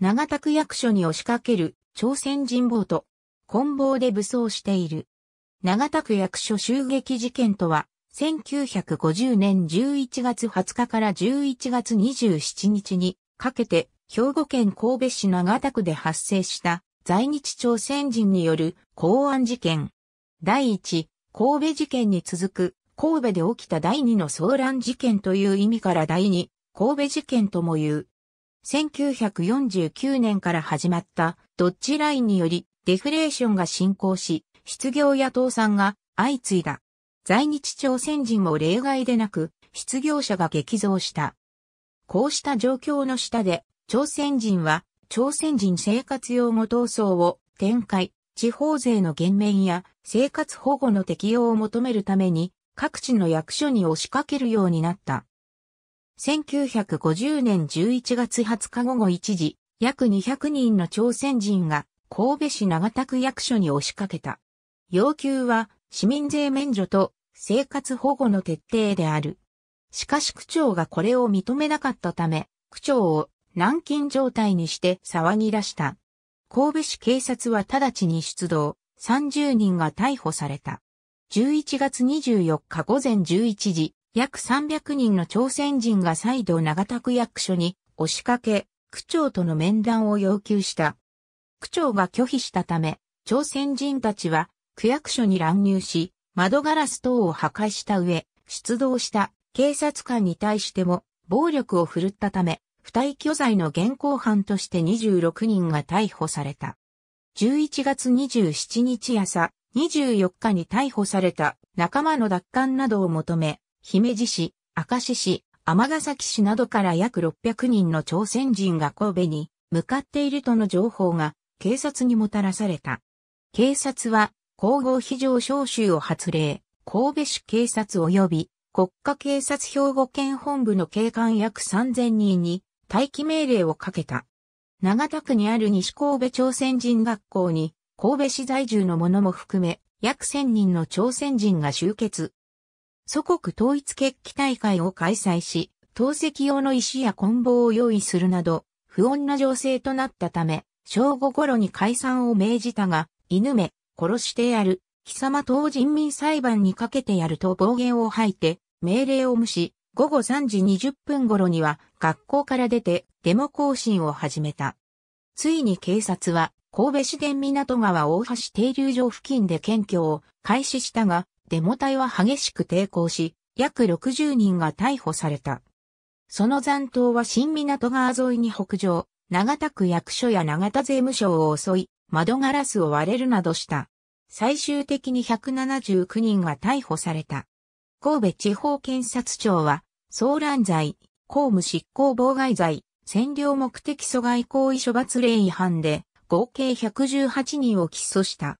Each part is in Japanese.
長田区役所に押しかける朝鮮人暴と棍棒で武装している。長田区役所襲撃事件とは、1950年11月20日から11月27日にかけて、兵庫県神戸市長田区で発生した在日朝鮮人による公安事件。第1、神戸事件に続く神戸で起きた第2の騒乱事件という意味から第2、神戸事件とも言う。1949年から始まったドッジラインによりデフレーションが進行し、失業や倒産が相次いだ。在日朝鮮人も例外でなく、失業者が激増した。こうした状況の下で、朝鮮人は、朝鮮人生活用語闘争を展開、地方税の減免や生活保護の適用を求めるために、各地の役所に押しかけるようになった。1950年11月20日午後1時、約200人の朝鮮人が神戸市長田区役所に押しかけた。要求は市民税免除と生活保護の徹底である。しかし区長がこれを認めなかったため、区長を軟禁状態にして騒ぎ出した。神戸市警察は直ちに出動、30人が逮捕された。11月24日午前11時、約300人の朝鮮人が再度長田区役所に押しかけ、区長との面談を要求した。区長が拒否したため、朝鮮人たちは区役所に乱入し、窓ガラス等を破壊した上、出動した警察官に対しても暴力を振るったため、不退巨罪の現行犯として26人が逮捕された。11月27日朝、24日に逮捕された仲間の奪還などを求め、姫路市、明石市、尼崎市などから約600人の朝鮮人が神戸に向かっているとの情報が警察にもたらされた。警察は皇后非常招集を発令、神戸市警察及び国家警察兵庫県本部の警官約3000人に待機命令をかけた。長田区にある西神戸朝鮮人学校に神戸市在住の者も含め約1000人の朝鮮人が集結、祖国統一決起大会を開催し、投石用の石や棍棒を用意するなど、不穏な情勢となったため、正午頃に解散を命じたが、犬目、殺してやる、貴様党人民裁判にかけてやると暴言を吐いて、命令を無視、午後3時20分頃には学校から出てデモ行進を始めた。ついに警察は神戸市電港川大橋停留所付近で検挙を開始したが、デモ隊は激しく抵抗し、約60人が逮捕された。その残党は新港川沿いに北上、長田区役所や長田税務署を襲い、窓ガラスを割れるなどした。最終的に179人が逮捕された。神戸地方検察庁は、騒乱罪、公務執行妨害罪、占領目的阻害行為処罰令違反で、合計118人を起訴した。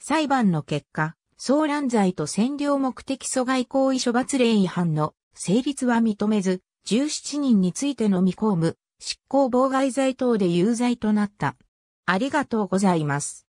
裁判の結果、騒乱罪と占領目的阻害行為処罰令違反の成立は認めず、17人についての未公務、執行妨害罪等で有罪となった。ありがとうございます。